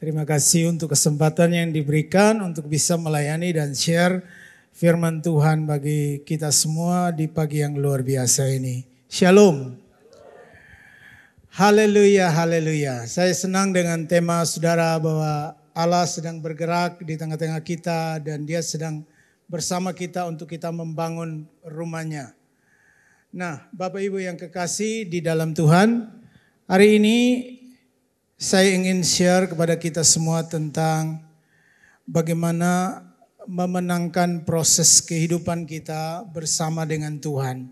Terima kasih untuk kesempatan yang diberikan untuk bisa melayani dan share firman Tuhan bagi kita semua di pagi yang luar biasa ini. Shalom. Haleluya, haleluya. Saya senang dengan tema saudara bahwa Allah sedang bergerak di tengah-tengah kita dan dia sedang bersama kita untuk kita membangun rumahnya. Nah, Bapak Ibu yang kekasih di dalam Tuhan, hari ini saya ingin share kepada kita semua tentang bagaimana memenangkan proses kehidupan kita bersama dengan Tuhan.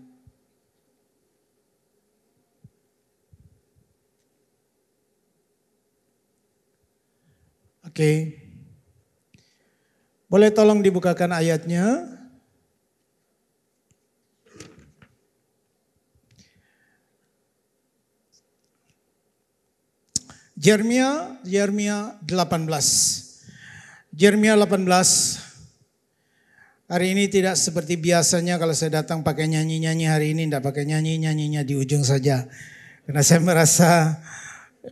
Oke. Okay. Boleh tolong dibukakan ayatnya? Jeremia, Jeremia 18. Jeremia 18. Hari ini tidak seperti biasanya kalau saya datang pakai nyanyi-nyanyi hari ini tidak pakai nyanyi, nyanyinya di ujung saja. Karena saya merasa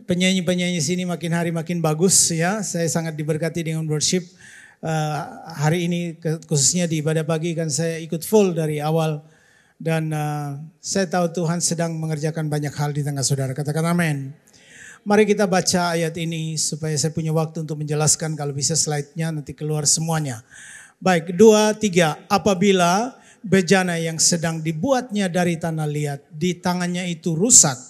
penyanyi-penyanyi sini makin hari makin bagus ya. Saya sangat diberkati dengan worship. Uh, hari ini khususnya di ibadah pagi kan saya ikut full dari awal dan uh, saya tahu Tuhan sedang mengerjakan banyak hal di tengah saudara. Katakan amin. Mari kita baca ayat ini supaya saya punya waktu untuk menjelaskan kalau bisa slide-nya nanti keluar semuanya. Baik, dua, tiga. Apabila bejana yang sedang dibuatnya dari tanah liat di tangannya itu rusak,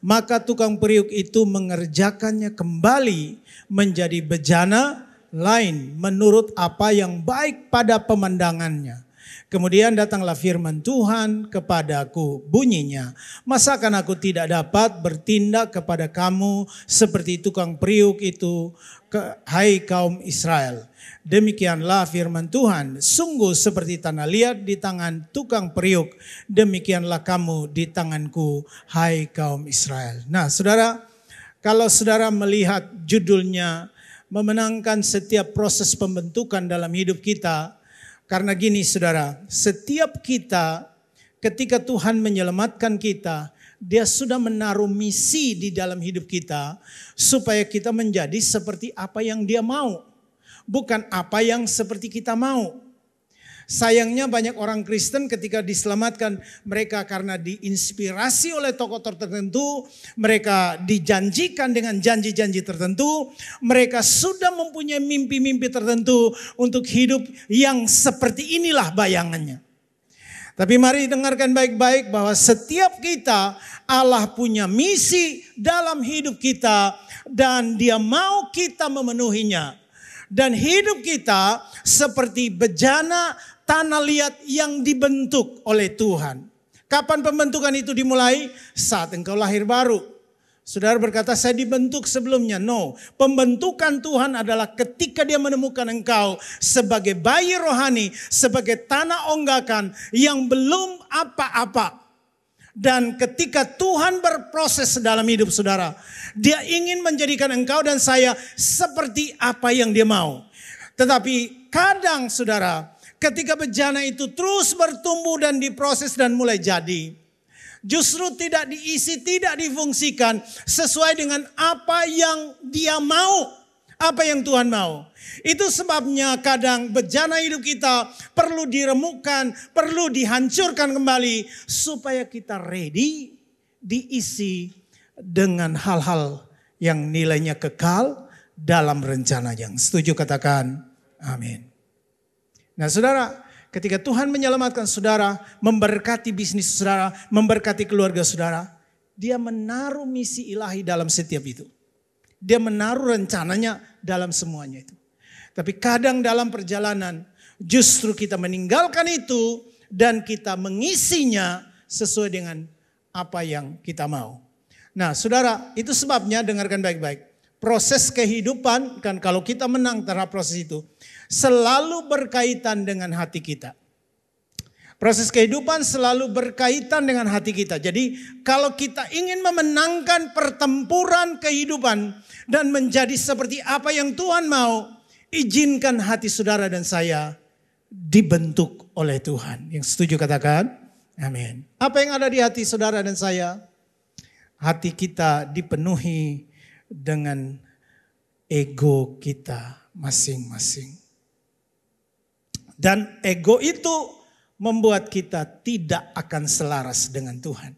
maka tukang periuk itu mengerjakannya kembali menjadi bejana lain menurut apa yang baik pada pemandangannya Kemudian datanglah firman Tuhan kepadaku bunyinya. Masakan aku tidak dapat bertindak kepada kamu seperti tukang priuk itu, ke, hai kaum Israel. Demikianlah firman Tuhan, sungguh seperti tanah liat di tangan tukang periuk, demikianlah kamu di tanganku, hai kaum Israel. Nah saudara, kalau saudara melihat judulnya, memenangkan setiap proses pembentukan dalam hidup kita, karena gini saudara, setiap kita ketika Tuhan menyelamatkan kita, dia sudah menaruh misi di dalam hidup kita supaya kita menjadi seperti apa yang dia mau. Bukan apa yang seperti kita mau. Sayangnya banyak orang Kristen ketika diselamatkan mereka karena diinspirasi oleh tokoh tertentu, mereka dijanjikan dengan janji-janji tertentu, mereka sudah mempunyai mimpi-mimpi tertentu untuk hidup yang seperti inilah bayangannya. Tapi mari dengarkan baik-baik bahwa setiap kita Allah punya misi dalam hidup kita dan dia mau kita memenuhinya. Dan hidup kita seperti bejana tanah liat yang dibentuk oleh Tuhan. Kapan pembentukan itu dimulai? Saat engkau lahir baru. Saudara berkata, saya dibentuk sebelumnya. No, pembentukan Tuhan adalah ketika dia menemukan engkau sebagai bayi rohani, sebagai tanah onggakan yang belum apa-apa. Dan ketika Tuhan berproses dalam hidup saudara, Dia ingin menjadikan engkau dan saya seperti apa yang Dia mau. Tetapi kadang saudara, ketika bejana itu terus bertumbuh dan diproses dan mulai jadi, justru tidak diisi, tidak difungsikan sesuai dengan apa yang Dia mau apa yang Tuhan mau. Itu sebabnya kadang bejana hidup kita perlu diremukkan, perlu dihancurkan kembali supaya kita ready diisi dengan hal-hal yang nilainya kekal dalam rencana yang setuju katakan amin. Nah saudara, ketika Tuhan menyelamatkan saudara, memberkati bisnis saudara, memberkati keluarga saudara, dia menaruh misi ilahi dalam setiap itu. Dia menaruh rencananya dalam semuanya itu. Tapi kadang dalam perjalanan justru kita meninggalkan itu dan kita mengisinya sesuai dengan apa yang kita mau. Nah, saudara, itu sebabnya dengarkan baik-baik. Proses kehidupan kan kalau kita menang terhadap proses itu selalu berkaitan dengan hati kita. Proses kehidupan selalu berkaitan dengan hati kita. Jadi, kalau kita ingin memenangkan pertempuran kehidupan dan menjadi seperti apa yang Tuhan mau, izinkan hati saudara dan saya dibentuk oleh Tuhan. Yang setuju katakan, amin. Apa yang ada di hati saudara dan saya? Hati kita dipenuhi dengan ego kita masing-masing. Dan ego itu membuat kita tidak akan selaras dengan Tuhan.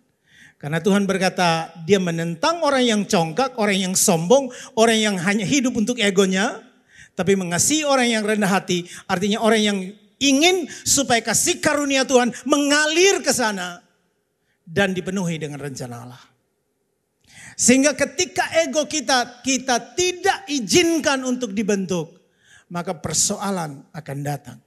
Karena Tuhan berkata, dia menentang orang yang congkak, orang yang sombong, orang yang hanya hidup untuk egonya, tapi mengasihi orang yang rendah hati, artinya orang yang ingin supaya kasih karunia Tuhan mengalir ke sana dan dipenuhi dengan rencana Allah. Sehingga ketika ego kita kita tidak izinkan untuk dibentuk, maka persoalan akan datang.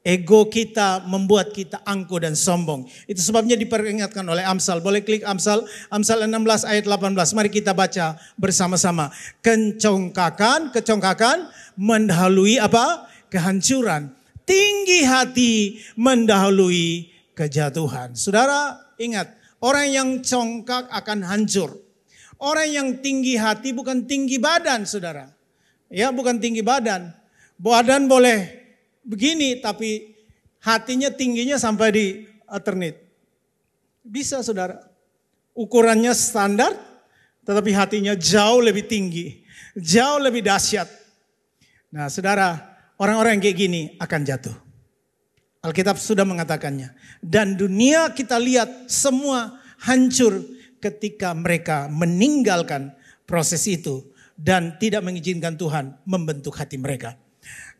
Ego kita membuat kita angkuh dan sombong. Itu sebabnya diperingatkan oleh Amsal. Boleh klik Amsal, Amsal 16 ayat 18. Mari kita baca bersama-sama. Kencongkakan, kecongkakan mendahului apa? Kehancuran. Tinggi hati mendahului kejatuhan. Saudara, ingat, orang yang congkak akan hancur. Orang yang tinggi hati bukan tinggi badan, Saudara. Ya, bukan tinggi badan. Badan boleh begini tapi hatinya tingginya sampai di eternit. Eh, Bisa saudara. Ukurannya standar tetapi hatinya jauh lebih tinggi. Jauh lebih dahsyat. Nah saudara orang-orang yang kayak gini akan jatuh. Alkitab sudah mengatakannya. Dan dunia kita lihat semua hancur ketika mereka meninggalkan proses itu. Dan tidak mengizinkan Tuhan membentuk hati mereka.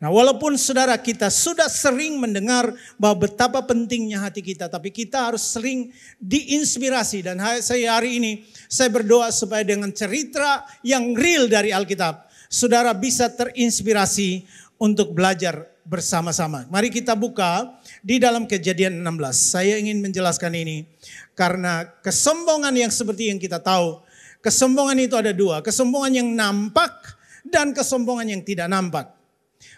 Nah, walaupun saudara kita sudah sering mendengar bahwa betapa pentingnya hati kita, tapi kita harus sering diinspirasi. Dan saya hari ini, saya berdoa supaya dengan cerita yang real dari Alkitab, saudara bisa terinspirasi untuk belajar bersama-sama. Mari kita buka di dalam kejadian 16. Saya ingin menjelaskan ini karena kesombongan yang seperti yang kita tahu, kesombongan itu ada dua. Kesombongan yang nampak dan kesombongan yang tidak nampak.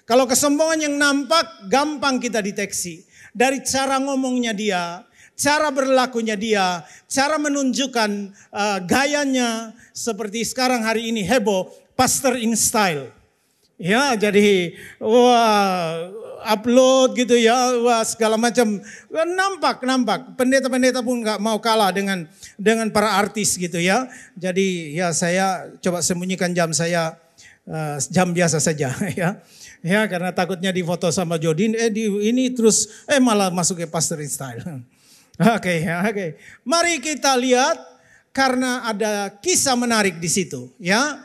Kalau kesombongan yang nampak, gampang kita deteksi. Dari cara ngomongnya dia, cara berlakunya dia, cara menunjukkan uh, gayanya. Seperti sekarang hari ini heboh, pastor in style. Ya, jadi wah upload gitu ya, wah segala macam. Nampak, nampak. Pendeta-pendeta pun nggak mau kalah dengan dengan para artis gitu ya. Jadi ya saya coba sembunyikan jam saya uh, jam biasa saja ya. Ya karena takutnya difoto sama Jodin, eh di ini terus eh malah masuk ke pastor style. Oke, okay, oke. Okay. Mari kita lihat karena ada kisah menarik di situ, ya.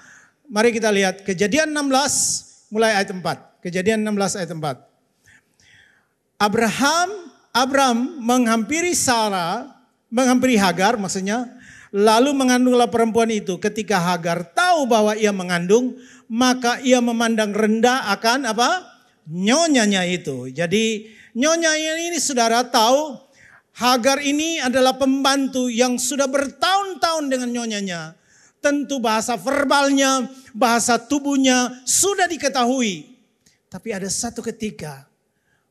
Mari kita lihat Kejadian 16 mulai ayat 4. Kejadian 16 ayat 4. Abraham Abram menghampiri Sarah, menghampiri Hagar maksudnya, lalu mengandunglah perempuan itu. Ketika Hagar tahu bahwa ia mengandung, maka ia memandang rendah akan apa? Nyonyanya itu. Jadi nyonyanya ini saudara tahu Hagar ini adalah pembantu yang sudah bertahun-tahun dengan nyonyanya. Tentu bahasa verbalnya, bahasa tubuhnya sudah diketahui. Tapi ada satu ketika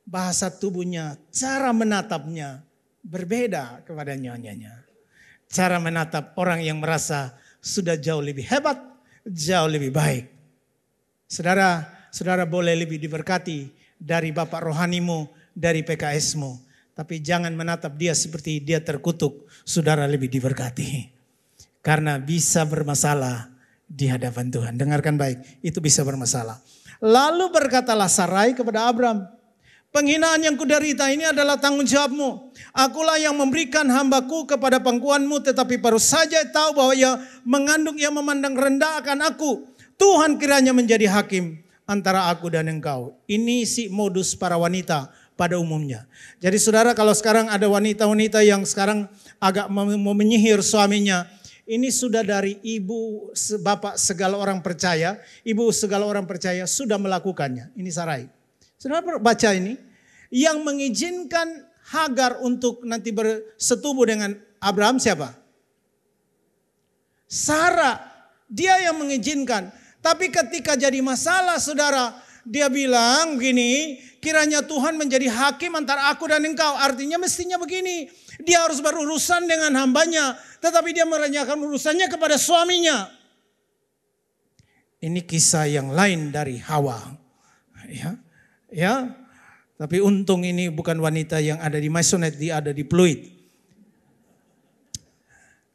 bahasa tubuhnya, cara menatapnya berbeda kepada nyonyanya. Cara menatap orang yang merasa sudah jauh lebih hebat, jauh lebih baik. Saudara, saudara boleh lebih diberkati dari bapak rohanimu, dari PKSmu. Tapi jangan menatap dia seperti dia terkutuk. Saudara lebih diberkati. Karena bisa bermasalah di hadapan Tuhan. Dengarkan baik, itu bisa bermasalah. Lalu berkatalah Sarai kepada Abram, Penghinaan yang kuderita ini adalah tanggung jawabmu. Akulah yang memberikan hambaku kepada pangkuanmu, tetapi baru saja tahu bahwa ia mengandung, ia memandang rendah akan aku. Tuhan kiranya menjadi hakim antara aku dan engkau. Ini si modus para wanita pada umumnya. Jadi saudara kalau sekarang ada wanita-wanita yang sekarang agak mau menyihir suaminya, ini sudah dari ibu bapak segala orang percaya, ibu segala orang percaya sudah melakukannya. Ini Sarai. Saudara baca ini, yang mengizinkan Hagar untuk nanti bersetubuh dengan Abraham siapa? Sarah, dia yang mengizinkan. Tapi ketika jadi masalah saudara, dia bilang begini, kiranya Tuhan menjadi hakim antara aku dan engkau. Artinya mestinya begini, dia harus berurusan dengan hambanya. Tetapi dia merenyahkan urusannya kepada suaminya. Ini kisah yang lain dari Hawa. Ya, ya. Tapi untung ini bukan wanita yang ada di Masonet, dia ada di Pluit.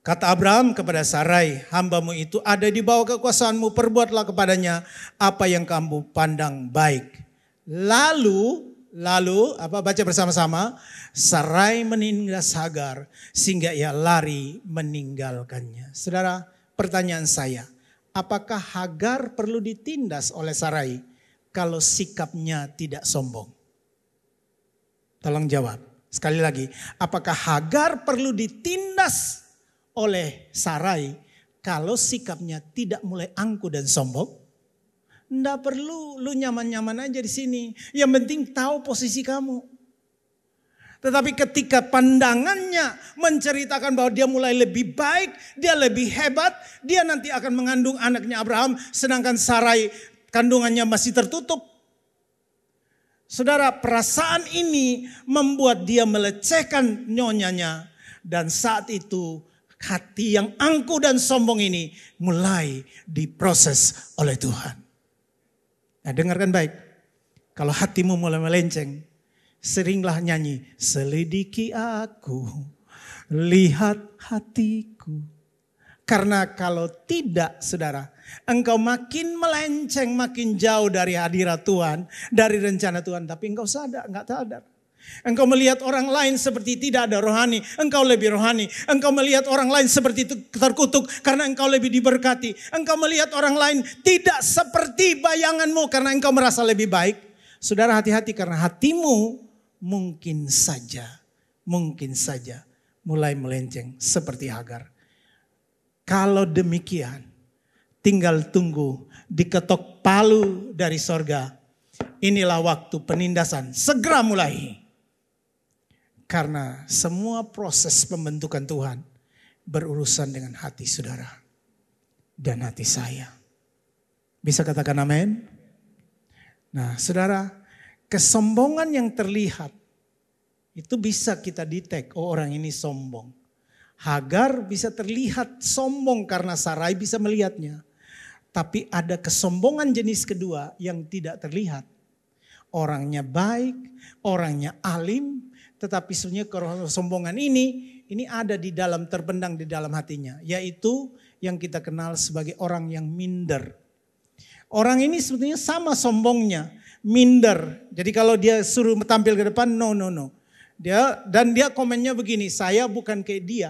Kata Abraham kepada Sarai, hambamu itu ada di bawah kekuasaanmu, perbuatlah kepadanya apa yang kamu pandang baik. Lalu, lalu, apa baca bersama-sama, Sarai meninggal Sagar sehingga ia lari meninggalkannya. Saudara, pertanyaan saya, apakah Hagar perlu ditindas oleh Sarai kalau sikapnya tidak sombong? Tolong jawab. Sekali lagi, apakah Hagar perlu ditindas oleh Sarai kalau sikapnya tidak mulai angku dan sombong. Enggak perlu lu nyaman-nyaman aja di sini. Yang penting tahu posisi kamu. Tetapi ketika pandangannya menceritakan bahwa dia mulai lebih baik, dia lebih hebat, dia nanti akan mengandung anaknya Abraham, sedangkan Sarai kandungannya masih tertutup. Saudara, perasaan ini membuat dia melecehkan nyonyanya dan saat itu hati yang angkuh dan sombong ini mulai diproses oleh Tuhan. Nah dengarkan baik. Kalau hatimu mulai melenceng, seringlah nyanyi. Selidiki aku, lihat hatiku. Karena kalau tidak saudara, engkau makin melenceng, makin jauh dari hadirat Tuhan, dari rencana Tuhan. Tapi engkau sadar, enggak sadar. Engkau melihat orang lain seperti tidak ada rohani, engkau lebih rohani. Engkau melihat orang lain seperti terkutuk karena engkau lebih diberkati. Engkau melihat orang lain tidak seperti bayanganmu karena engkau merasa lebih baik. Saudara hati-hati karena hatimu mungkin saja, mungkin saja mulai melenceng seperti agar. Kalau demikian, tinggal tunggu diketok palu dari sorga. Inilah waktu penindasan, segera mulai. Karena semua proses pembentukan Tuhan berurusan dengan hati saudara dan hati saya. Bisa katakan amin? Nah, saudara, kesombongan yang terlihat itu bisa kita detek. oh orang ini sombong. Hagar bisa terlihat sombong karena Sarai bisa melihatnya. Tapi ada kesombongan jenis kedua yang tidak terlihat. Orangnya baik, orangnya alim, tetapi sebenarnya kesombongan ini, ini ada di dalam, terpendang di dalam hatinya. Yaitu yang kita kenal sebagai orang yang minder. Orang ini sebetulnya sama sombongnya, minder. Jadi kalau dia suruh tampil ke depan, no, no, no. Dia, dan dia komennya begini, saya bukan kayak dia.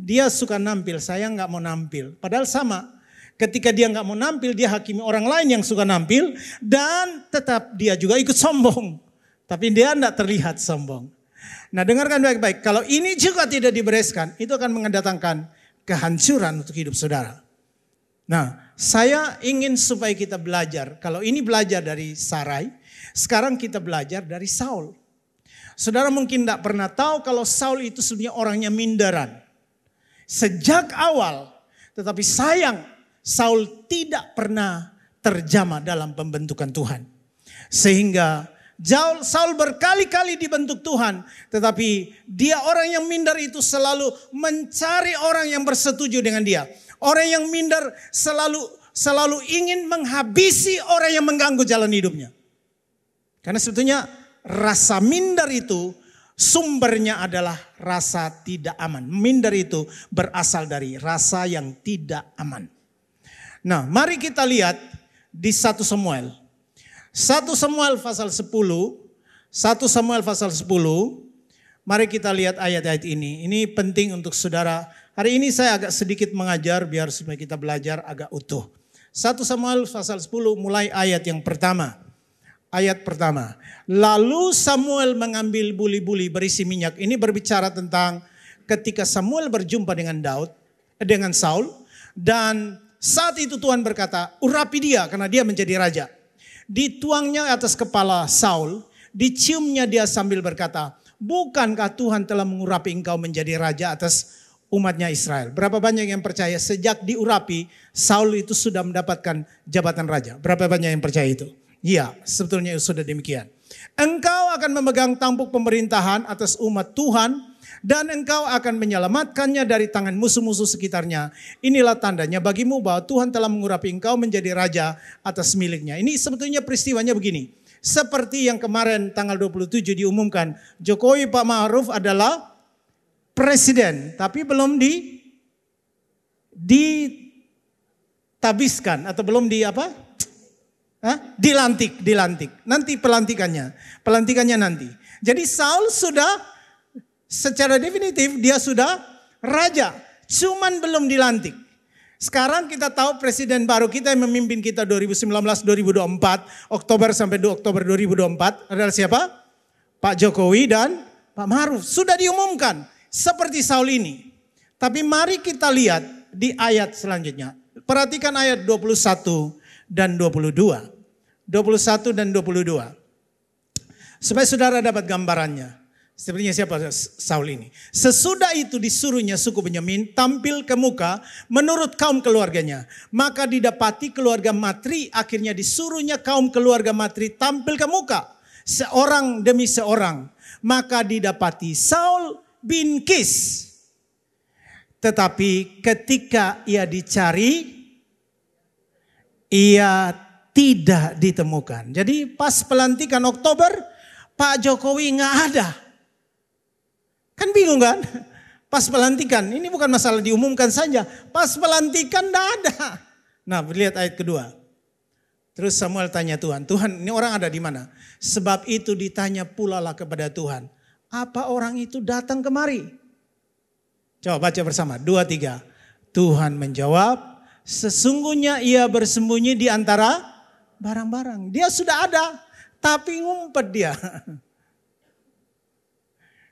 Dia suka nampil, saya nggak mau nampil. Padahal sama, ketika dia nggak mau nampil, dia hakimi orang lain yang suka nampil dan tetap dia juga ikut sombong. Tapi dia tidak terlihat sombong. Nah dengarkan baik-baik, kalau ini juga tidak dibereskan, itu akan mendatangkan kehancuran untuk hidup saudara. Nah, saya ingin supaya kita belajar. Kalau ini belajar dari Sarai, sekarang kita belajar dari Saul. Saudara mungkin tidak pernah tahu kalau Saul itu sebenarnya orangnya minderan. Sejak awal, tetapi sayang Saul tidak pernah terjamah dalam pembentukan Tuhan. Sehingga Saul berkali-kali dibentuk Tuhan, tetapi dia orang yang minder itu selalu mencari orang yang bersetuju dengan dia. Orang yang minder selalu selalu ingin menghabisi orang yang mengganggu jalan hidupnya. Karena sebetulnya rasa minder itu sumbernya adalah rasa tidak aman. Minder itu berasal dari rasa yang tidak aman. Nah, mari kita lihat di satu Samuel 1 Samuel pasal 10, 1 Samuel pasal 10, mari kita lihat ayat-ayat ini. Ini penting untuk saudara. Hari ini saya agak sedikit mengajar biar supaya kita belajar agak utuh. 1 Samuel pasal 10 mulai ayat yang pertama. Ayat pertama. Lalu Samuel mengambil buli-buli berisi minyak. Ini berbicara tentang ketika Samuel berjumpa dengan Daud, dengan Saul, dan saat itu Tuhan berkata, urapi dia karena dia menjadi raja. Dituangnya atas kepala Saul, diciumnya dia sambil berkata, Bukankah Tuhan telah mengurapi engkau menjadi raja atas umatnya Israel. Berapa banyak yang percaya sejak diurapi Saul itu sudah mendapatkan jabatan raja. Berapa banyak yang percaya itu? Iya, sebetulnya sudah demikian. Engkau akan memegang tampuk pemerintahan atas umat Tuhan dan engkau akan menyelamatkannya dari tangan musuh-musuh sekitarnya. Inilah tandanya bagimu bahwa Tuhan telah mengurapi engkau menjadi raja atas miliknya. Ini sebetulnya peristiwanya begini. Seperti yang kemarin tanggal 27 diumumkan, Jokowi Pak Ma'ruf adalah presiden, tapi belum di ditabiskan atau belum di apa? Hah? Dilantik, dilantik. Nanti pelantikannya, pelantikannya nanti. Jadi Saul sudah secara definitif dia sudah raja, cuman belum dilantik. Sekarang kita tahu presiden baru kita yang memimpin kita 2019-2024, Oktober sampai 2 Oktober 2024 adalah siapa? Pak Jokowi dan Pak Maruf. Sudah diumumkan seperti Saul ini. Tapi mari kita lihat di ayat selanjutnya. Perhatikan ayat 21 dan 22. 21 dan 22. Supaya saudara dapat gambarannya. Sepertinya siapa Saul ini. Sesudah itu disuruhnya suku Benyamin tampil ke muka menurut kaum keluarganya. Maka didapati keluarga Matri akhirnya disuruhnya kaum keluarga Matri tampil ke muka. Seorang demi seorang. Maka didapati Saul bin Kis. Tetapi ketika ia dicari, ia tidak ditemukan. Jadi pas pelantikan Oktober, Pak Jokowi nggak ada. Kan bingung kan? Pas pelantikan, ini bukan masalah diumumkan saja. Pas pelantikan tidak ada. Nah, lihat ayat kedua. Terus Samuel tanya Tuhan, Tuhan ini orang ada di mana? Sebab itu ditanya pula lah kepada Tuhan. Apa orang itu datang kemari? Coba baca bersama, dua tiga. Tuhan menjawab, sesungguhnya ia bersembunyi di antara barang-barang. Dia sudah ada, tapi ngumpet dia.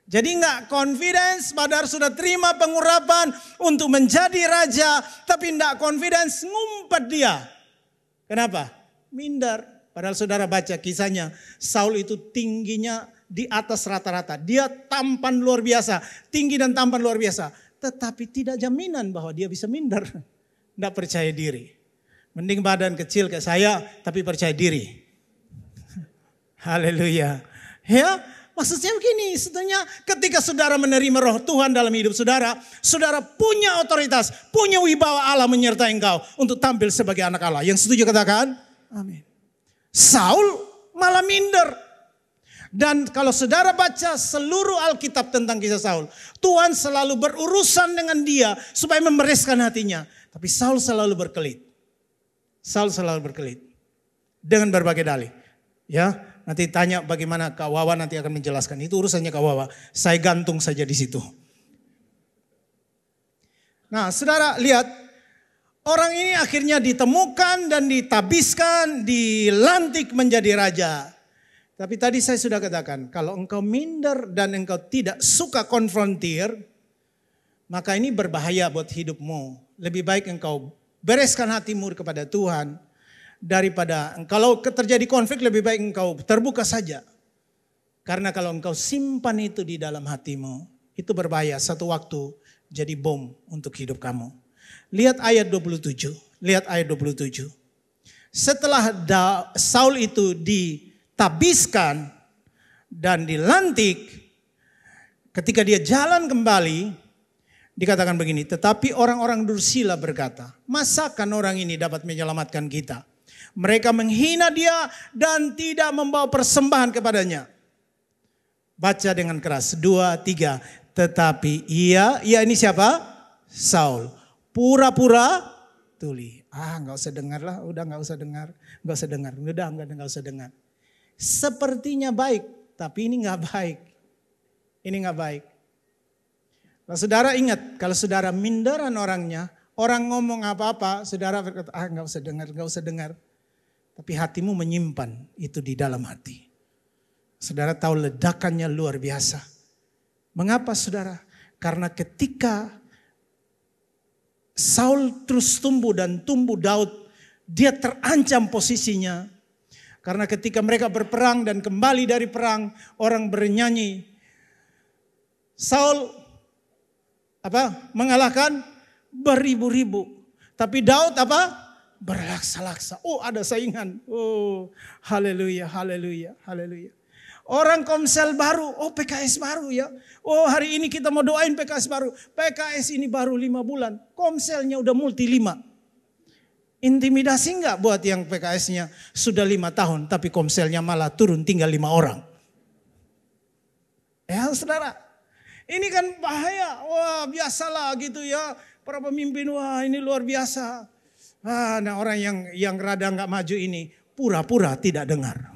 Jadi enggak confidence padahal sudah terima pengurapan untuk menjadi raja. Tapi enggak confidence ngumpet dia. Kenapa? Minder. Padahal saudara baca kisahnya. Saul itu tingginya di atas rata-rata. Dia tampan luar biasa. Tinggi dan tampan luar biasa. Tetapi tidak jaminan bahwa dia bisa minder. Enggak percaya diri. Mending badan kecil kayak saya tapi percaya diri. Haleluya. Ya, Maksud saya begini, sebenarnya ketika saudara menerima roh Tuhan dalam hidup saudara, saudara punya otoritas, punya wibawa Allah menyertai engkau untuk tampil sebagai anak Allah. Yang setuju katakan, amin. Saul malah minder. Dan kalau saudara baca seluruh Alkitab tentang kisah Saul, Tuhan selalu berurusan dengan dia supaya membereskan hatinya. Tapi Saul selalu berkelit. Saul selalu berkelit dengan berbagai dalih. Ya, Nanti tanya bagaimana Kak Wawa nanti akan menjelaskan. Itu urusannya Kak Wawa. Saya gantung saja di situ. Nah, saudara lihat orang ini akhirnya ditemukan dan ditabiskan, dilantik menjadi raja. Tapi tadi saya sudah katakan, kalau engkau minder dan engkau tidak suka konfrontir, maka ini berbahaya buat hidupmu. Lebih baik engkau bereskan hatimu kepada Tuhan, daripada kalau terjadi konflik lebih baik engkau terbuka saja. Karena kalau engkau simpan itu di dalam hatimu, itu berbahaya satu waktu jadi bom untuk hidup kamu. Lihat ayat 27, lihat ayat 27. Setelah da, Saul itu ditabiskan dan dilantik, ketika dia jalan kembali, dikatakan begini, tetapi orang-orang Dursila berkata, masakan orang ini dapat menyelamatkan kita? Mereka menghina dia dan tidak membawa persembahan kepadanya. Baca dengan keras. Dua, tiga. Tetapi ia, ia ini siapa? Saul. Pura-pura tuli. Ah gak usah dengar lah, udah gak usah dengar. Gak usah dengar, udah nggak, gak usah dengar. Sepertinya baik, tapi ini gak baik. Ini gak baik. Nah, saudara ingat, kalau saudara minderan orangnya, orang ngomong apa-apa, saudara berkata, ah gak usah dengar, gak usah dengar. Tapi hatimu menyimpan itu di dalam hati. Saudara tahu ledakannya luar biasa. Mengapa saudara? Karena ketika Saul terus tumbuh dan tumbuh Daud, dia terancam posisinya. Karena ketika mereka berperang dan kembali dari perang, orang bernyanyi. Saul apa? mengalahkan beribu-ribu. Tapi Daud apa? berlaksa-laksa. Oh ada saingan. Oh haleluya, haleluya, haleluya. Orang komsel baru, oh PKS baru ya. Oh hari ini kita mau doain PKS baru. PKS ini baru lima bulan, komselnya udah multi lima. Intimidasi nggak buat yang PKS-nya sudah lima tahun, tapi komselnya malah turun tinggal lima orang. Ya saudara, ini kan bahaya. Wah biasalah gitu ya. Para pemimpin, wah ini luar biasa. Ah, nah orang yang yang rada nggak maju ini pura-pura tidak dengar.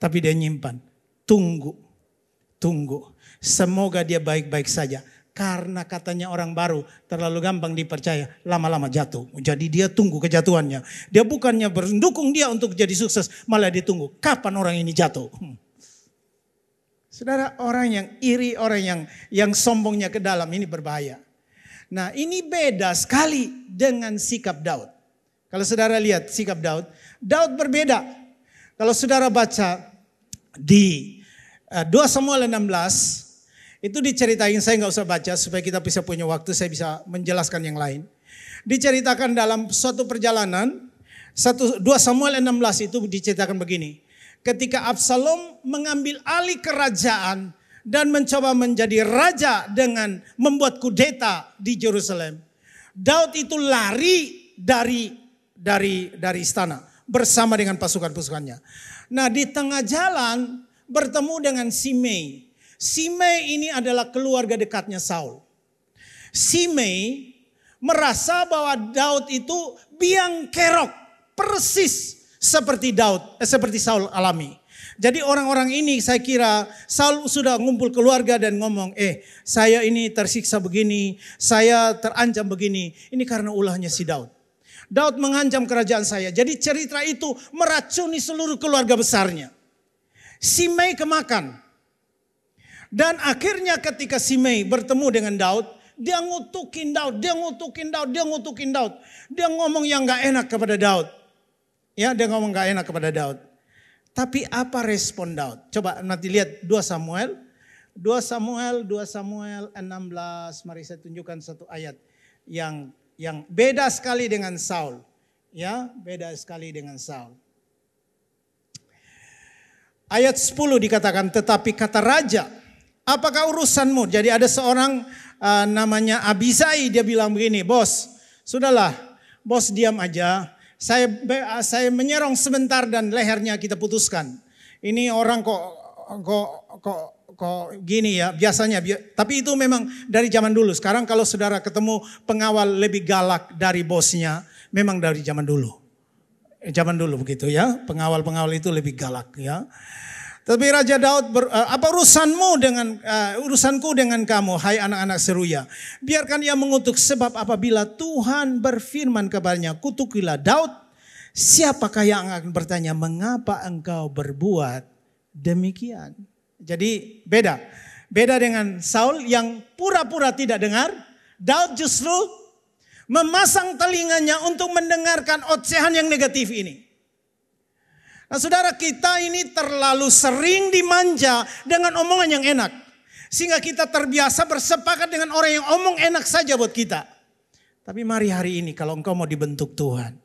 Tapi dia nyimpan. Tunggu. Tunggu. Semoga dia baik-baik saja. Karena katanya orang baru terlalu gampang dipercaya, lama-lama jatuh. Jadi dia tunggu kejatuhannya. Dia bukannya mendukung dia untuk jadi sukses, malah ditunggu. Kapan orang ini jatuh? Hmm. Saudara, orang yang iri, orang yang yang sombongnya ke dalam ini berbahaya. Nah, ini beda sekali dengan sikap Daud. Kalau saudara lihat sikap Daud, Daud berbeda. Kalau saudara baca di 2 eh, Samuel 16, itu diceritain, saya nggak usah baca supaya kita bisa punya waktu, saya bisa menjelaskan yang lain. Diceritakan dalam suatu perjalanan, satu 2 Samuel 16 itu diceritakan begini. Ketika Absalom mengambil alih kerajaan dan mencoba menjadi raja dengan membuat kudeta di Jerusalem. Daud itu lari dari dari dari istana bersama dengan pasukan-pasukannya. Nah, di tengah jalan bertemu dengan Simei. Simei ini adalah keluarga dekatnya Saul. Simei merasa bahwa Daud itu biang kerok persis seperti Daud, eh, seperti Saul alami. Jadi orang-orang ini saya kira Saul sudah ngumpul keluarga dan ngomong, eh saya ini tersiksa begini, saya terancam begini. Ini karena ulahnya si Daud. Daud mengancam kerajaan saya. Jadi cerita itu meracuni seluruh keluarga besarnya. Simei kemakan. Dan akhirnya ketika Simei bertemu dengan Daud, dia ngutukin Daud, dia ngutukin Daud, dia ngutukin Daud. Dia ngomong yang gak enak kepada Daud. Ya, dia ngomong gak enak kepada Daud. Tapi apa respon Daud? Coba nanti lihat 2 Samuel 2 Samuel, 2 Samuel 16. Mari saya tunjukkan satu ayat yang yang beda sekali dengan Saul. Ya, beda sekali dengan Saul. Ayat 10 dikatakan, tetapi kata raja, apakah urusanmu? Jadi ada seorang uh, namanya Abisai, dia bilang begini, bos, sudahlah, bos diam aja. Saya eh, saya menyerong sebentar dan lehernya kita putuskan. Ini orang kok kok kok kok gini ya biasanya bi tapi itu memang dari zaman dulu sekarang kalau saudara ketemu pengawal lebih galak dari bosnya memang dari zaman dulu eh, zaman dulu begitu ya pengawal-pengawal itu lebih galak ya tapi Raja Daud, ber, eh, apa urusanmu dengan uh, urusanku dengan kamu, hai anak-anak seruya? Biarkan ia mengutuk sebab apabila Tuhan berfirman kepadanya, kutukilah Daud. Siapakah yang akan bertanya, mengapa engkau berbuat demikian? Jadi beda. Beda dengan Saul yang pura-pura tidak dengar. Daud justru memasang telinganya untuk mendengarkan ocehan yang negatif ini. Nah, saudara kita ini terlalu sering dimanja dengan omongan yang enak. Sehingga kita terbiasa bersepakat dengan orang yang omong enak saja buat kita. Tapi mari hari ini kalau engkau mau dibentuk Tuhan.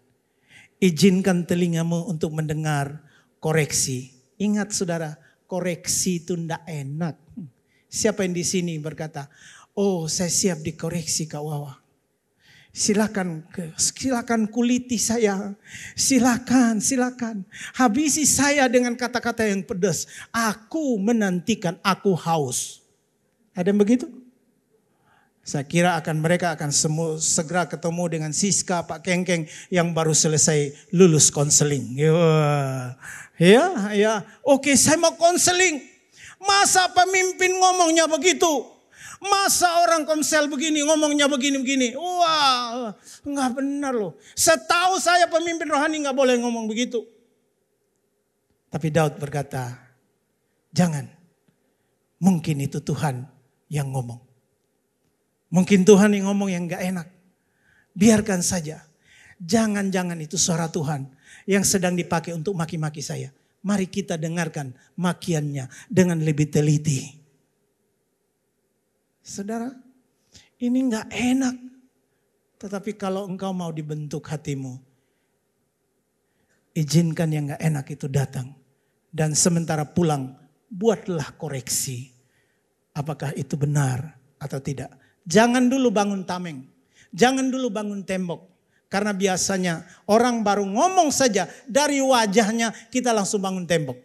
Izinkan telingamu untuk mendengar koreksi. Ingat saudara, koreksi itu ndak enak. Siapa yang di sini berkata, oh saya siap dikoreksi Kak Wawa. Silakan, silakan kuliti saya. Silakan, silakan. Habisi saya dengan kata-kata yang pedas. Aku menantikan, aku haus. Ada yang begitu? Saya kira akan mereka akan semu, segera ketemu dengan Siska Pak Kengkeng yang baru selesai lulus konseling. Ya, ya. Oke, saya mau konseling. Masa pemimpin ngomongnya begitu? Masa orang komsel begini, ngomongnya begini-begini. Wah, nggak benar loh. Setahu saya pemimpin rohani nggak boleh ngomong begitu. Tapi Daud berkata, jangan. Mungkin itu Tuhan yang ngomong. Mungkin Tuhan yang ngomong yang nggak enak. Biarkan saja. Jangan-jangan itu suara Tuhan yang sedang dipakai untuk maki-maki saya. Mari kita dengarkan makiannya dengan lebih teliti. Saudara, ini nggak enak. Tetapi kalau engkau mau dibentuk hatimu, izinkan yang nggak enak itu datang. Dan sementara pulang, buatlah koreksi. Apakah itu benar atau tidak. Jangan dulu bangun tameng. Jangan dulu bangun tembok. Karena biasanya orang baru ngomong saja dari wajahnya kita langsung bangun tembok.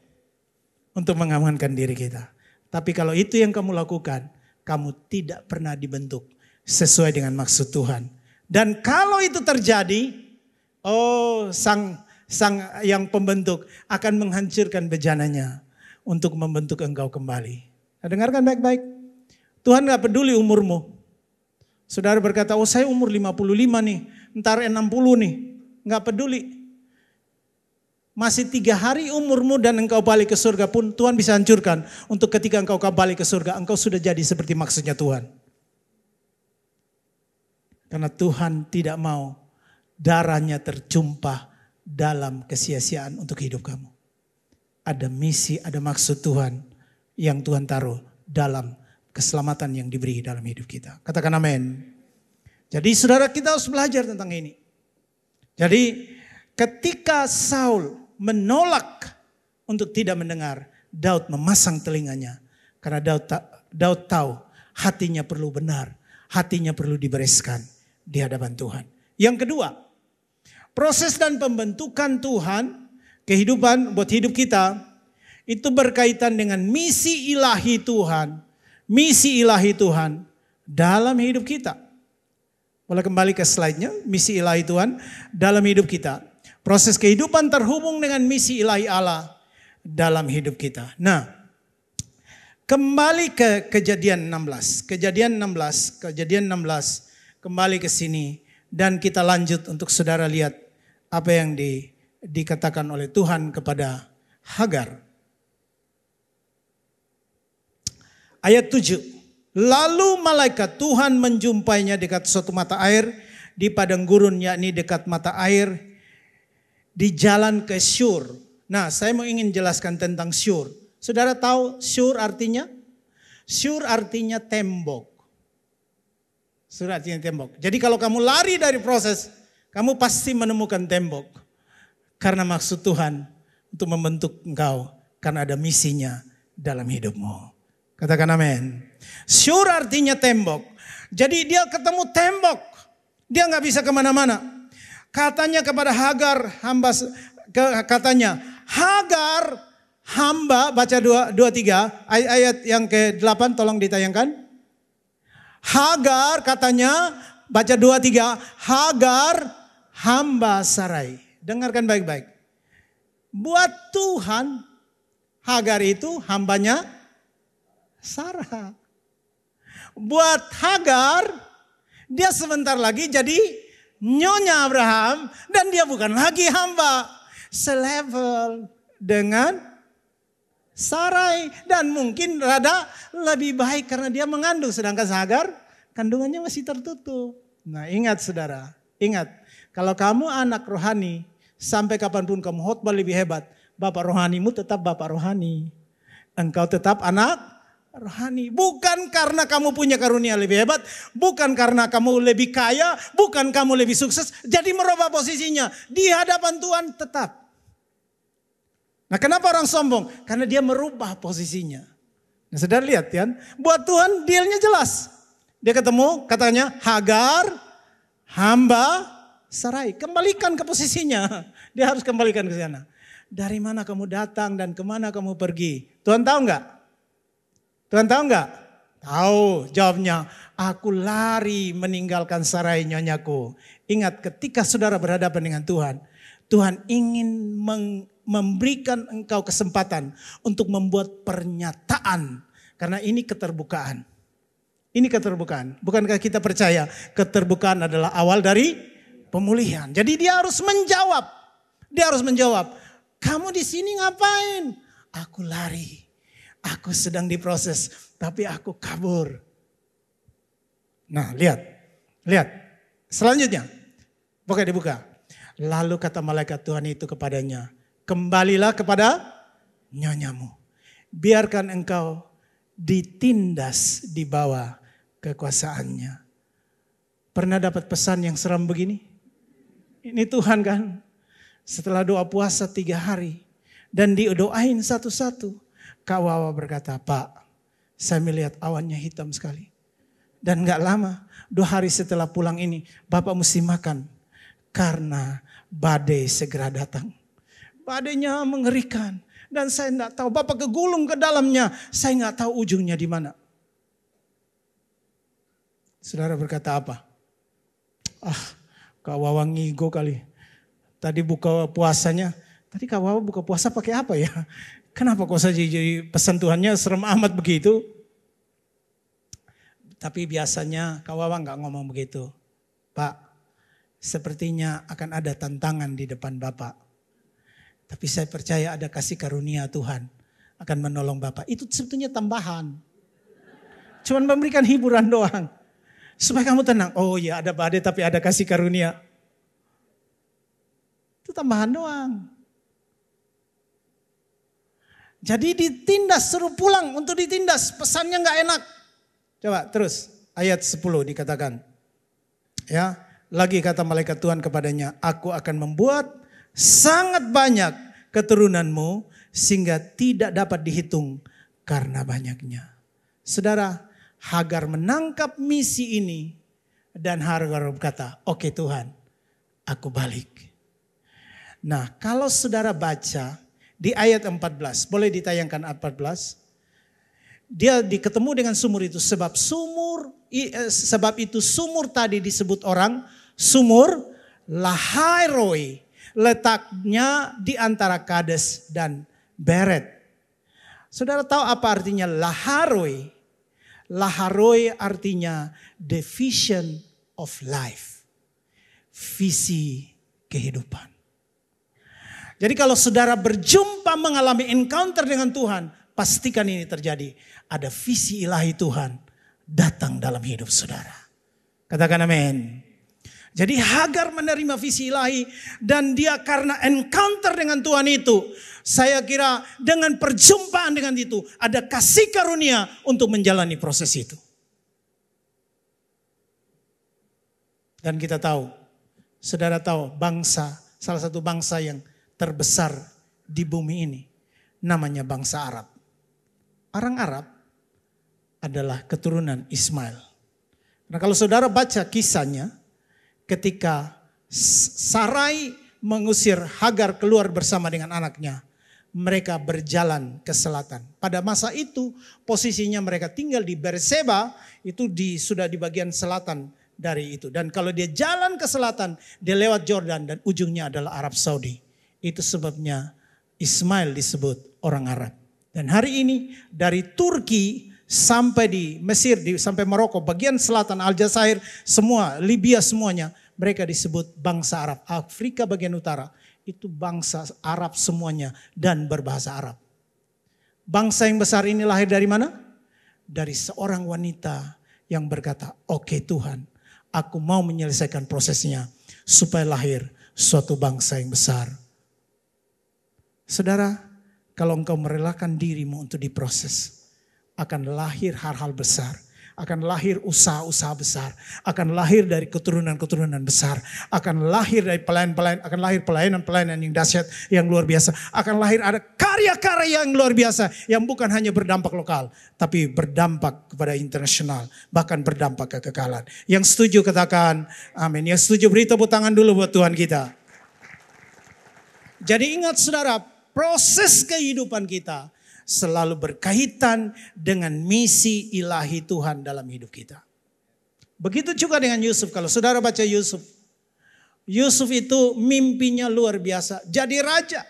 Untuk mengamankan diri kita. Tapi kalau itu yang kamu lakukan, kamu tidak pernah dibentuk sesuai dengan maksud Tuhan. Dan kalau itu terjadi, oh sang sang yang pembentuk akan menghancurkan bejananya untuk membentuk engkau kembali. Nah, dengarkan baik-baik. Tuhan gak peduli umurmu. Saudara berkata, oh saya umur 55 nih ntar n 60 nih, nggak peduli. Masih tiga hari umurmu dan engkau balik ke surga pun Tuhan bisa hancurkan. Untuk ketika engkau kembali ke surga, engkau sudah jadi seperti maksudnya Tuhan. Karena Tuhan tidak mau darahnya tercumpah dalam kesia-siaan untuk hidup kamu. Ada misi, ada maksud Tuhan yang Tuhan taruh dalam keselamatan yang diberi dalam hidup kita. Katakan amin. Jadi saudara kita harus belajar tentang ini. Jadi ketika Saul menolak untuk tidak mendengar, Daud memasang telinganya. Karena Daud, Daud tahu hatinya perlu benar, hatinya perlu dibereskan di hadapan Tuhan. Yang kedua, proses dan pembentukan Tuhan, kehidupan buat hidup kita, itu berkaitan dengan misi ilahi Tuhan, misi ilahi Tuhan dalam hidup kita. Boleh kembali ke slide-nya, misi ilahi Tuhan dalam hidup kita. Proses kehidupan terhubung dengan misi ilahi Allah dalam hidup kita. Nah, kembali ke kejadian 16. Kejadian 16, kejadian 16, kembali ke sini. Dan kita lanjut untuk saudara lihat apa yang di, dikatakan oleh Tuhan kepada Hagar. Ayat 7. Lalu malaikat Tuhan menjumpainya dekat suatu mata air di padang gurun yakni dekat mata air di jalan ke Syur. Nah, saya mau ingin jelaskan tentang Syur. Saudara tahu Syur artinya? Syur artinya tembok. Syur artinya tembok. Jadi kalau kamu lari dari proses, kamu pasti menemukan tembok. Karena maksud Tuhan untuk membentuk engkau karena ada misinya dalam hidupmu. Katakan amin. Syur artinya tembok. Jadi dia ketemu tembok. Dia nggak bisa kemana-mana. Katanya kepada Hagar, hamba katanya, Hagar, hamba, baca dua dua tiga ayat yang ke delapan tolong ditayangkan. Hagar katanya, baca dua tiga Hagar hamba Sarai. Dengarkan baik-baik. Buat Tuhan, Hagar itu hambanya Sarah. Buat Hagar, dia sebentar lagi jadi nyonya Abraham dan dia bukan lagi hamba. Selevel dengan Sarai dan mungkin rada lebih baik karena dia mengandung sedangkan Hagar kandungannya masih tertutup. Nah, ingat saudara, ingat kalau kamu anak rohani sampai kapanpun kamu khotbah lebih hebat, bapak rohanimu tetap bapak rohani. Engkau tetap anak rohani. Bukan karena kamu punya karunia lebih hebat, bukan karena kamu lebih kaya, bukan kamu lebih sukses. Jadi merubah posisinya di hadapan Tuhan tetap. Nah kenapa orang sombong? Karena dia merubah posisinya. Nah, saudara lihat ya, buat Tuhan dealnya jelas. Dia ketemu katanya Hagar hamba sarai. Kembalikan ke posisinya. Dia harus kembalikan ke sana. Dari mana kamu datang dan kemana kamu pergi. Tuhan tahu nggak? Tuhan tahu nggak? Tahu jawabnya. Aku lari meninggalkan sarai nyonyaku. Ingat ketika saudara berhadapan dengan Tuhan. Tuhan ingin memberikan engkau kesempatan untuk membuat pernyataan. Karena ini keterbukaan. Ini keterbukaan. Bukankah kita percaya keterbukaan adalah awal dari pemulihan. Jadi dia harus menjawab. Dia harus menjawab. Kamu di sini ngapain? Aku lari aku sedang diproses, tapi aku kabur. Nah, lihat. Lihat. Selanjutnya. Pokoknya dibuka. Lalu kata malaikat Tuhan itu kepadanya, "Kembalilah kepada nyonyamu. Biarkan engkau ditindas di bawah kekuasaannya." Pernah dapat pesan yang seram begini? Ini Tuhan kan? Setelah doa puasa tiga hari dan didoain satu-satu. Kawawa berkata, Pak, saya melihat awannya hitam sekali. Dan gak lama, dua hari setelah pulang ini, Bapak mesti makan. Karena badai segera datang. Badainya mengerikan. Dan saya tidak tahu, Bapak kegulung ke dalamnya. Saya gak tahu ujungnya di mana. Saudara berkata apa? Ah, Kak Wawa ngigo kali. Tadi buka puasanya. Tadi Kak Wawa buka puasa pakai apa ya? Kenapa kok saja jadi pesan Tuhannya serem amat begitu? Tapi biasanya Wawa nggak ngomong begitu. Pak, sepertinya akan ada tantangan di depan Bapak. Tapi saya percaya ada kasih karunia Tuhan akan menolong Bapak. Itu sebetulnya tambahan. Cuman memberikan hiburan doang. Supaya kamu tenang. Oh ya ada badai tapi ada kasih karunia. Itu tambahan doang. Jadi ditindas, suruh pulang untuk ditindas. Pesannya nggak enak. Coba terus, ayat 10 dikatakan. Ya, lagi kata malaikat Tuhan kepadanya, aku akan membuat sangat banyak keturunanmu sehingga tidak dapat dihitung karena banyaknya. Saudara, Hagar menangkap misi ini dan Hagar berkata, oke okay, Tuhan, aku balik. Nah kalau saudara baca di ayat 14. Boleh ditayangkan ayat 14? Dia diketemu dengan sumur itu sebab sumur eh, sebab itu sumur tadi disebut orang sumur lahairoi letaknya di antara Kades dan Beret. Saudara tahu apa artinya laharoi? Laharoi artinya the vision of life. Visi kehidupan. Jadi kalau saudara berjumpa mengalami encounter dengan Tuhan, pastikan ini terjadi. Ada visi ilahi Tuhan datang dalam hidup saudara. Katakan amin. Jadi Hagar menerima visi ilahi dan dia karena encounter dengan Tuhan itu, saya kira dengan perjumpaan dengan itu ada kasih karunia untuk menjalani proses itu. Dan kita tahu, saudara tahu bangsa, salah satu bangsa yang terbesar di bumi ini. Namanya bangsa Arab. Orang Arab adalah keturunan Ismail. Nah kalau saudara baca kisahnya, ketika Sarai mengusir Hagar keluar bersama dengan anaknya, mereka berjalan ke selatan. Pada masa itu posisinya mereka tinggal di Berseba itu di sudah di bagian selatan dari itu. Dan kalau dia jalan ke selatan, dia lewat Jordan dan ujungnya adalah Arab Saudi. Itu sebabnya Ismail disebut orang Arab. Dan hari ini dari Turki sampai di Mesir, di, sampai Maroko, bagian selatan Aljazair, semua Libya semuanya, mereka disebut bangsa Arab. Afrika bagian utara itu bangsa Arab semuanya dan berbahasa Arab. Bangsa yang besar ini lahir dari mana? Dari seorang wanita yang berkata, "Oke okay, Tuhan, aku mau menyelesaikan prosesnya supaya lahir suatu bangsa yang besar." Saudara, kalau engkau merelakan dirimu untuk diproses, akan lahir hal-hal besar akan lahir usaha-usaha besar, akan lahir dari keturunan-keturunan besar, akan lahir dari pelayan-pelayan, akan lahir pelayanan-pelayanan yang dahsyat, yang luar biasa, akan lahir ada karya-karya yang luar biasa yang bukan hanya berdampak lokal, tapi berdampak kepada internasional, bahkan berdampak kekekalan. Yang setuju katakan amin. Yang setuju beri tepuk tangan dulu buat Tuhan kita. Jadi ingat saudara, proses kehidupan kita selalu berkaitan dengan misi ilahi Tuhan dalam hidup kita. Begitu juga dengan Yusuf. Kalau saudara baca Yusuf, Yusuf itu mimpinya luar biasa, jadi raja.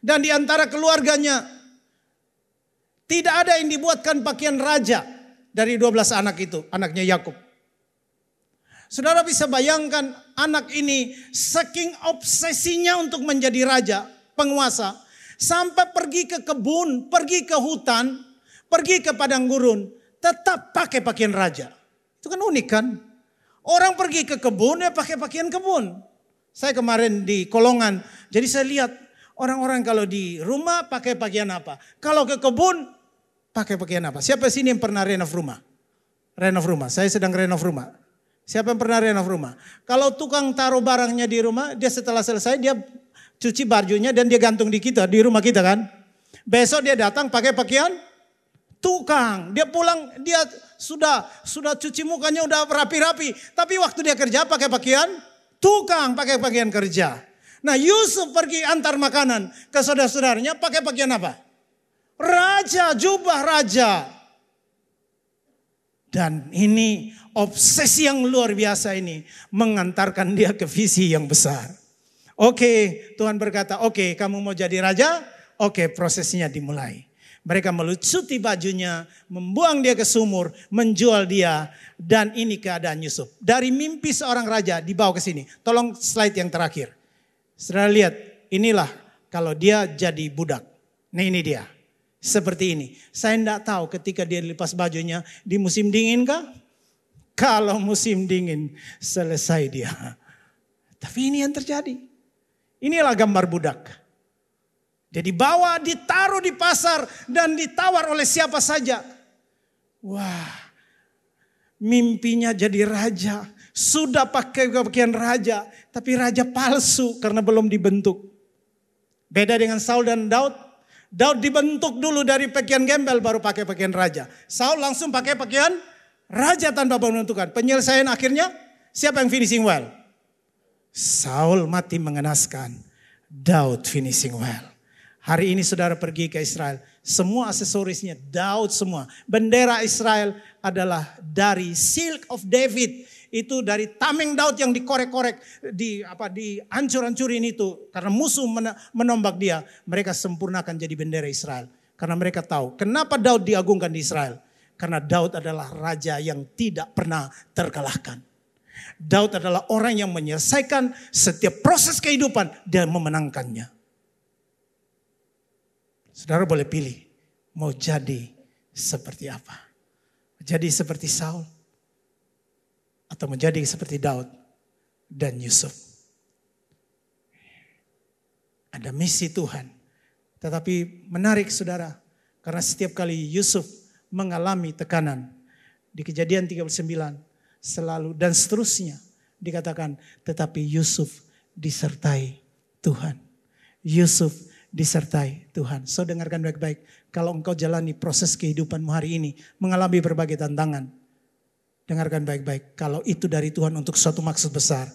Dan di antara keluarganya tidak ada yang dibuatkan pakaian raja dari 12 anak itu, anaknya Yakub. Saudara bisa bayangkan anak ini saking obsesinya untuk menjadi raja, penguasa, sampai pergi ke kebun, pergi ke hutan, pergi ke padang gurun, tetap pakai pakaian raja. Itu kan unik kan? Orang pergi ke kebun ya pakai pakaian kebun. Saya kemarin di Kolongan, jadi saya lihat orang-orang kalau di rumah pakai pakaian apa? Kalau ke kebun pakai pakaian apa? Siapa sini yang pernah renov rumah? Renov rumah. Saya sedang renov rumah. Siapa yang pernah renov rumah? Kalau tukang taruh barangnya di rumah, dia setelah selesai dia cuci bajunya dan dia gantung di kita, di rumah kita kan. Besok dia datang pakai pakaian tukang. Dia pulang, dia sudah sudah cuci mukanya udah rapi-rapi. Tapi waktu dia kerja pakai pakaian tukang, pakai pakaian kerja. Nah Yusuf pergi antar makanan ke saudara-saudaranya pakai pakaian apa? Raja, jubah raja. Dan ini obsesi yang luar biasa ini mengantarkan dia ke visi yang besar. Oke, Tuhan berkata, oke kamu mau jadi raja? Oke, prosesnya dimulai. Mereka melucuti bajunya, membuang dia ke sumur, menjual dia. Dan ini keadaan Yusuf. Dari mimpi seorang raja dibawa ke sini. Tolong slide yang terakhir. Saudara lihat, inilah kalau dia jadi budak. Nah ini dia. Seperti ini. Saya tidak tahu ketika dia lepas bajunya di musim dingin kah? Kalau musim dingin selesai dia. Tapi ini yang terjadi. Inilah gambar budak. Dia dibawa, ditaruh di pasar dan ditawar oleh siapa saja. Wah, mimpinya jadi raja. Sudah pakai pakaian raja, tapi raja palsu karena belum dibentuk. Beda dengan Saul dan Daud. Daud dibentuk dulu dari pakaian gembel baru pakai pakaian raja. Saul langsung pakai pakaian raja tanpa penentukan. Penyelesaian akhirnya siapa yang finishing well? Saul mati mengenaskan, Daud finishing well. Hari ini saudara pergi ke Israel, semua aksesorisnya Daud semua. Bendera Israel adalah dari Silk of David. Itu dari tameng Daud yang dikorek-korek, di apa di ancur hancurin itu karena musuh menombak dia. Mereka sempurnakan jadi bendera Israel karena mereka tahu kenapa Daud diagungkan di Israel. Karena Daud adalah raja yang tidak pernah terkalahkan. Daud adalah orang yang menyelesaikan setiap proses kehidupan dan memenangkannya. Saudara boleh pilih mau jadi seperti apa. Jadi seperti Saul atau menjadi seperti Daud dan Yusuf. Ada misi Tuhan. Tetapi menarik saudara, karena setiap kali Yusuf mengalami tekanan di kejadian 39, selalu dan seterusnya dikatakan tetapi Yusuf disertai Tuhan. Yusuf disertai Tuhan. So dengarkan baik-baik. Kalau engkau jalani proses kehidupanmu hari ini mengalami berbagai tantangan. Dengarkan baik-baik. Kalau itu dari Tuhan untuk suatu maksud besar.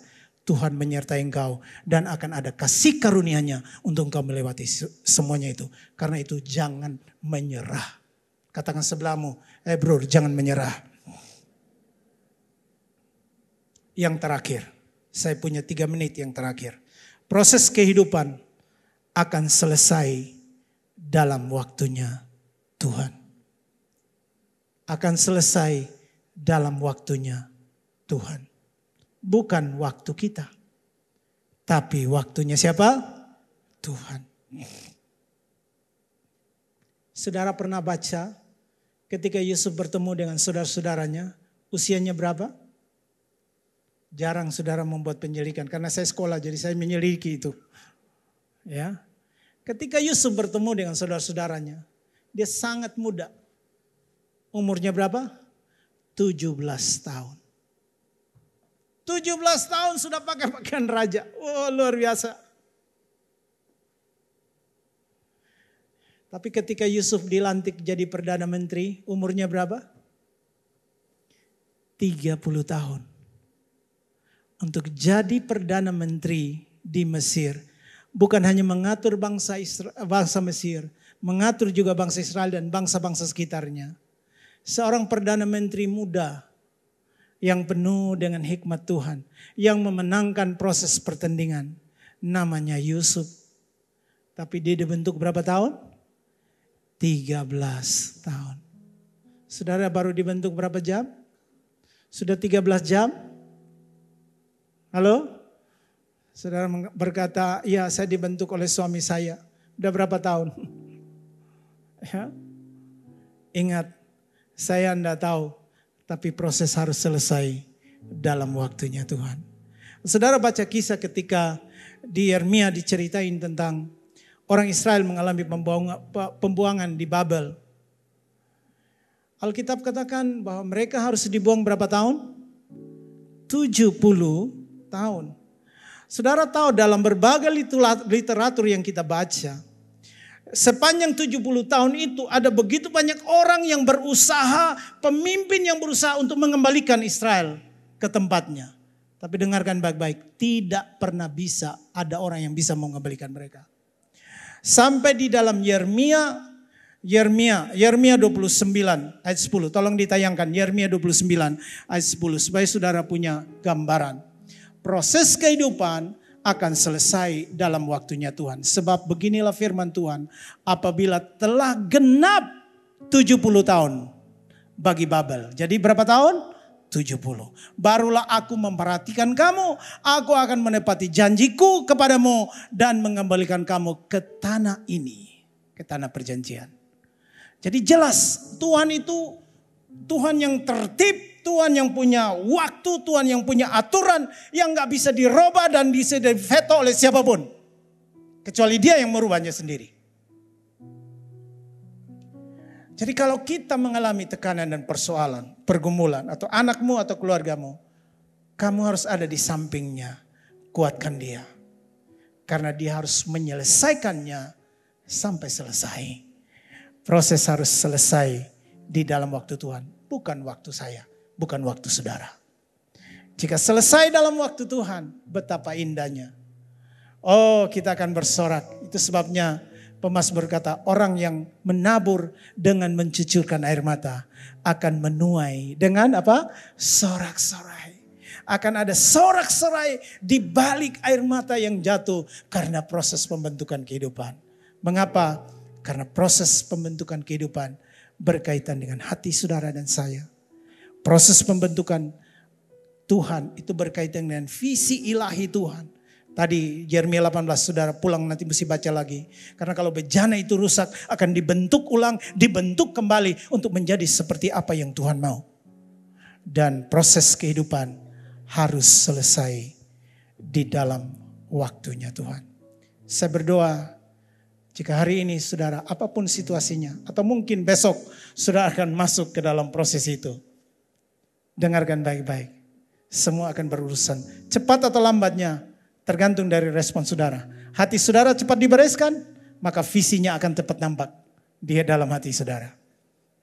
Tuhan menyertai engkau dan akan ada kasih karunia-Nya untuk engkau melewati semuanya itu. Karena itu jangan menyerah. Katakan sebelahmu, eh bro, jangan menyerah yang terakhir. Saya punya tiga menit yang terakhir. Proses kehidupan akan selesai dalam waktunya Tuhan. Akan selesai dalam waktunya Tuhan. Bukan waktu kita. Tapi waktunya siapa? Tuhan. Saudara pernah baca ketika Yusuf bertemu dengan saudara-saudaranya, usianya berapa? jarang saudara membuat penyelidikan karena saya sekolah jadi saya menyelidiki itu. Ya. Ketika Yusuf bertemu dengan saudara-saudaranya, dia sangat muda. Umurnya berapa? 17 tahun. 17 tahun sudah pakai pakaian raja. Wah, oh, luar biasa. Tapi ketika Yusuf dilantik jadi Perdana Menteri, umurnya berapa? 30 tahun untuk jadi perdana menteri di Mesir. Bukan hanya mengatur bangsa Isra, bangsa Mesir, mengatur juga bangsa Israel dan bangsa-bangsa sekitarnya. Seorang perdana menteri muda yang penuh dengan hikmat Tuhan, yang memenangkan proses pertandingan. Namanya Yusuf. Tapi dia dibentuk berapa tahun? 13 tahun. Saudara baru dibentuk berapa jam? Sudah 13 jam? Halo? Saudara berkata, ya saya dibentuk oleh suami saya. Udah berapa tahun? ya. Ingat, saya anda tahu, tapi proses harus selesai dalam waktunya Tuhan. Saudara baca kisah ketika di Yermia diceritain tentang orang Israel mengalami pembuangan di Babel. Alkitab katakan bahwa mereka harus dibuang berapa tahun? 70 tahun. Saudara tahu dalam berbagai literatur yang kita baca, sepanjang 70 tahun itu ada begitu banyak orang yang berusaha, pemimpin yang berusaha untuk mengembalikan Israel ke tempatnya. Tapi dengarkan baik-baik, tidak pernah bisa ada orang yang bisa mengembalikan mereka. Sampai di dalam Yermia, Yermia, Yeremia 29 ayat 10. Tolong ditayangkan Yermia 29 ayat 10 supaya saudara punya gambaran proses kehidupan akan selesai dalam waktunya Tuhan. Sebab beginilah firman Tuhan, apabila telah genap 70 tahun bagi Babel. Jadi berapa tahun? 70. Barulah aku memperhatikan kamu, aku akan menepati janjiku kepadamu dan mengembalikan kamu ke tanah ini, ke tanah perjanjian. Jadi jelas Tuhan itu Tuhan yang tertib, Tuhan yang punya waktu, Tuhan yang punya aturan yang nggak bisa diroba dan bisa diveto oleh siapapun. Kecuali dia yang merubahnya sendiri. Jadi kalau kita mengalami tekanan dan persoalan, pergumulan, atau anakmu atau keluargamu, kamu harus ada di sampingnya. Kuatkan dia. Karena dia harus menyelesaikannya sampai selesai. Proses harus selesai di dalam waktu Tuhan, bukan waktu saya bukan waktu saudara. Jika selesai dalam waktu Tuhan, betapa indahnya. Oh, kita akan bersorak. Itu sebabnya pemazmur berkata, orang yang menabur dengan mencucurkan air mata akan menuai dengan apa? Sorak-sorai. Akan ada sorak-sorai di balik air mata yang jatuh karena proses pembentukan kehidupan. Mengapa? Karena proses pembentukan kehidupan berkaitan dengan hati saudara dan saya Proses pembentukan Tuhan itu berkaitan dengan visi ilahi Tuhan. Tadi Jeremia 18, saudara pulang nanti mesti baca lagi. Karena kalau bejana itu rusak akan dibentuk ulang, dibentuk kembali untuk menjadi seperti apa yang Tuhan mau. Dan proses kehidupan harus selesai di dalam waktunya Tuhan. Saya berdoa jika hari ini saudara apapun situasinya atau mungkin besok saudara akan masuk ke dalam proses itu. Dengarkan baik-baik. Semua akan berurusan. Cepat atau lambatnya tergantung dari respon saudara. Hati saudara cepat dibereskan, maka visinya akan cepat nampak di dalam hati saudara.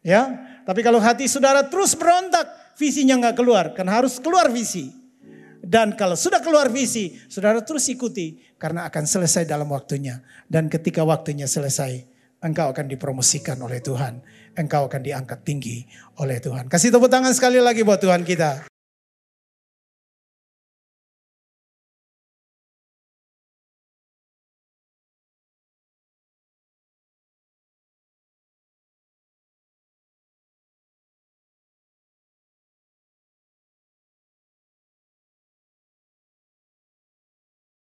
Ya, tapi kalau hati saudara terus berontak, visinya nggak keluar, kan harus keluar visi. Dan kalau sudah keluar visi, saudara terus ikuti karena akan selesai dalam waktunya. Dan ketika waktunya selesai, engkau akan dipromosikan oleh Tuhan engkau akan diangkat tinggi oleh Tuhan. Kasih tepuk tangan sekali lagi buat Tuhan kita.